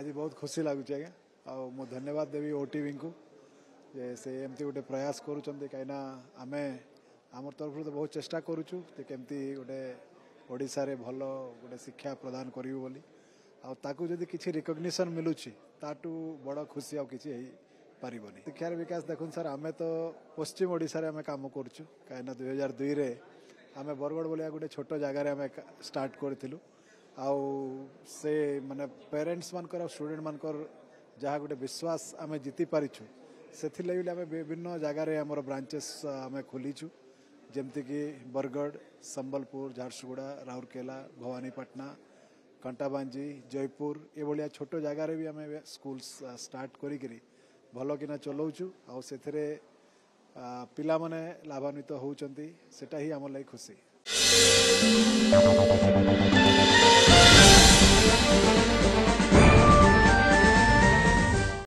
ଆଜି ବହୁତ ଖୁସି ଲାଗୁଛି ଆଜ୍ଞା ଆଉ ମୁଁ ଧନ୍ୟବାଦ ଦେବି ଓଟିଭିଙ୍କୁ ଯେ ସେ ଏମିତି ଗୋଟେ ପ୍ରୟାସ କରୁଛନ୍ତି କାହିଁକିନା ଆମେ ଆମର ତରଫରୁ ତ ବହୁତ ଚେଷ୍ଟା କରୁଛୁ ଯେ କେମିତି ଗୋଟେ ଓଡ଼ିଶାରେ ଭଲ ଗୋଟେ ଶିକ୍ଷା ପ୍ରଦାନ କରିବୁ ବୋଲି ଆଉ ତାକୁ ଯଦି କିଛି ରିକଗ୍ନିସନ୍ ମିଳୁଛି ତାଠୁ ବଡ଼ ଖୁସି ଆଉ କିଛି ହେଇପାରିବନି ଶିକ୍ଷାର ବିକାଶ ଦେଖନ୍ତୁ ସାର୍ ଆମେ ତ ପଶ୍ଚିମ ଓଡ଼ିଶାରେ ଆମେ କାମ କରୁଛୁ କାହିଁକିନା ଦୁଇ ହଜାର ଦୁଇରେ ଆମେ ବରଗଡ଼ ଭଳିଆ ଗୋଟେ ଛୋଟ ଜାଗାରେ ଆମେ ଷ୍ଟାର୍ଟ କରିଥିଲୁ ଆଉ ସେ ମାନେ ପ୍ୟାରେଣ୍ଟସ୍ମାନଙ୍କର ଆଉ ଷ୍ଟୁଡେଣ୍ଟମାନଙ୍କର ଯାହା ଗୋଟେ ବିଶ୍ୱାସ ଆମେ ଜିତିପାରିଛୁ ସେଥିଲାଗି ବୋଲି ଆମେ ବିଭିନ୍ନ ଜାଗାରେ ଆମର ବ୍ରାଞ୍ଚେସ୍ ଆମେ ଖୋଲିଛୁ ଯେମିତିକି ବରଗଡ଼ ସମ୍ବଲପୁର ଝାରସୁଗୁଡ଼ା ରାଉରକେଲା ଭବାନୀପାଟଣା କଣ୍ଟାବାଞ୍ଜି ଜୟପୁର ଏଭଳିଆ ଛୋଟ ଜାଗାରେ ବି ଆମେ ସ୍କୁଲ ଷ୍ଟାର୍ଟ କରିକିରି ଭଲ କିନା ଚଲାଉଛୁ ଆଉ ସେଥିରେ ପିଲାମାନେ ଲାଭାନ୍ୱିତ ହେଉଛନ୍ତି ସେଟା ହିଁ ଆମ ଲାଗି ଖୁସି